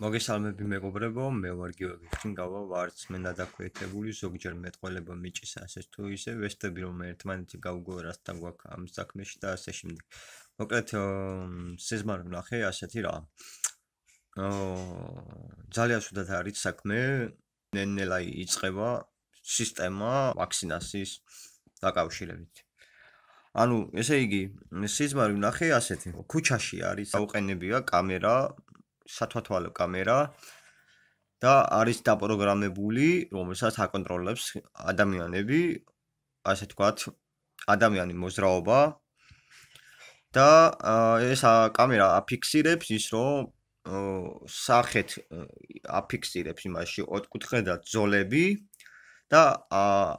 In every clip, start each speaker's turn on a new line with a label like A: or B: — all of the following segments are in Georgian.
A: მოგესალმები მეგობრებო, მე ვარ გიორგი ჩინგავა, ვარცმენა დაქვეითებული, ზოგჯერ მეტყოლება მიჭის ასე თუ ისე, ვესტები რომ ერთმანეთს გავგო რასთან გვაქვს ამ საქმეში და ასე შემდეგ. მოკლედ სეზმარ ნახე ასეთი რა. აა ძალიან სუდად არის საქმე, ნენელაი იწება სისტემა ვაქცინაციის დაკავშირებით. ანუ ესე იგი, სიზმარი ნახე ასეთი. ქუჩაში არის, აუყენებია კამერა, სათვალთვალო კამერა და არის დაპროგრამებული, რომელსაც აკონტროლებს ადამიანები, ასე თქვათ, ადამიანის მოძრაობა და ეს კამერა აფიქსირებს ის, რომ სახეთ აფიქსირებს იმაში ოთხკუთხედად ზოლები, და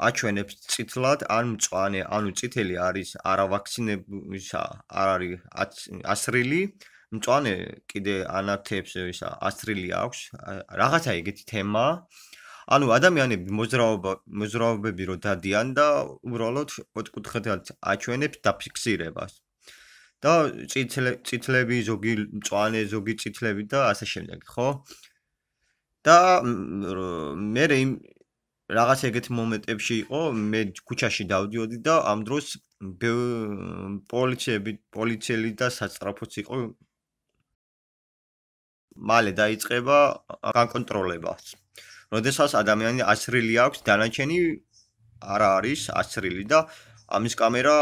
A: აჩვენებს ციტლად ან მწვანე, ანუ ციტელი არის არავაქცინებისა, არ არის ასრილი, მწვანე კიდე ანათებს ისა ასრილი აქვს. რაღაცა ეგეთი თემა. ანუ ადამიანები მოძრაობა მოძრაობები რო დადიან და უბრალოდ ოთკუთხედად აჩვენებს და ფიქსირებას. და ციტლები, ციტლები, ზოგი მწვანე, ზოგი ციტლები და ასე შემდეგ, ხო? და მე რაღაც ეგეთი მომენტებში იყო, მე ქუჩაში დავდიოდი და ამ დროს პოლიციები, პოლიციელი და საწრაფოც იყო. მალე დაიწყება განკონტროლებას. როდესაც ადამიანი ასრილი აქვს, დანარჩენი არა არის ასრილი და ამის კამერა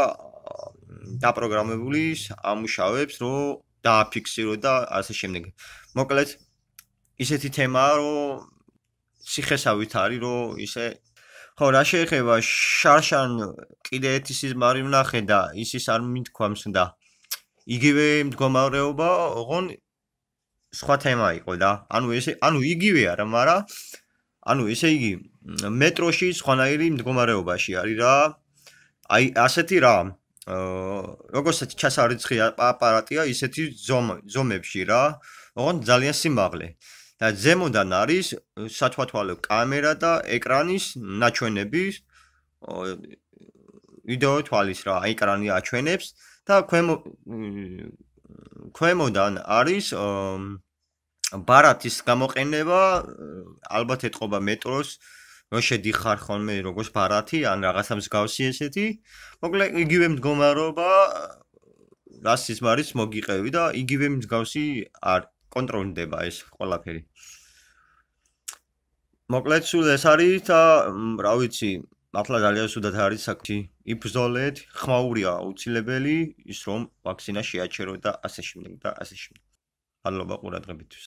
A: დაპროგრამებული ამუშავებს, რომ დააფიქსირო და ასე შემდეგ. მოკლედ ისეთი თემაა, რომ ციხესავით არის რომ ისე ხო რა შეიძლება შარშან კიდე ეთის ის მარი ვნახე და ის ის არ მითქვამს და იგივე მდგომარეობა ოღონ სხვა თემა იყო და ანუ ესე ანუ იგივე არა მარა ანუ ესე იგი მეტროში სხვანაირი მდგომარეობაში არის რა აი ასეთი რა როგორც ჩასარიცხი აპარატია ისეთი ზომ ზომებში რა ოღონ ძალიან სიმაღლე და ზემოდან არის სათვალთვალო კამერა და ეკრანის ნაჩვენები ვიდეო თვალის რა ეკრანი აჩვენებს და ქვემო ქვემოდან არის ბარათის გამოყენება ალბათ ეთყობა მეტროს რო შედიხარ ხოლმე როგორც ბარათი ან რაღაცა მსგავსი ესეთი მოკლე იგივე მდგომარეობა რასიც მარის მოგიყევი და იგივე მსგავსი არის კონტროლდება ეს ყველაფერი. მოკლედ სულ ეს არის და რა ვიცი, ახლა ძალიან სუდად არის საკი. იბზოლეთ, ხმაურია აუცილებელი ის რომ ვაქცინა შეაჩერო და ასე შემდეგ და ასე შემდეგ. ალბათ ყურადღებით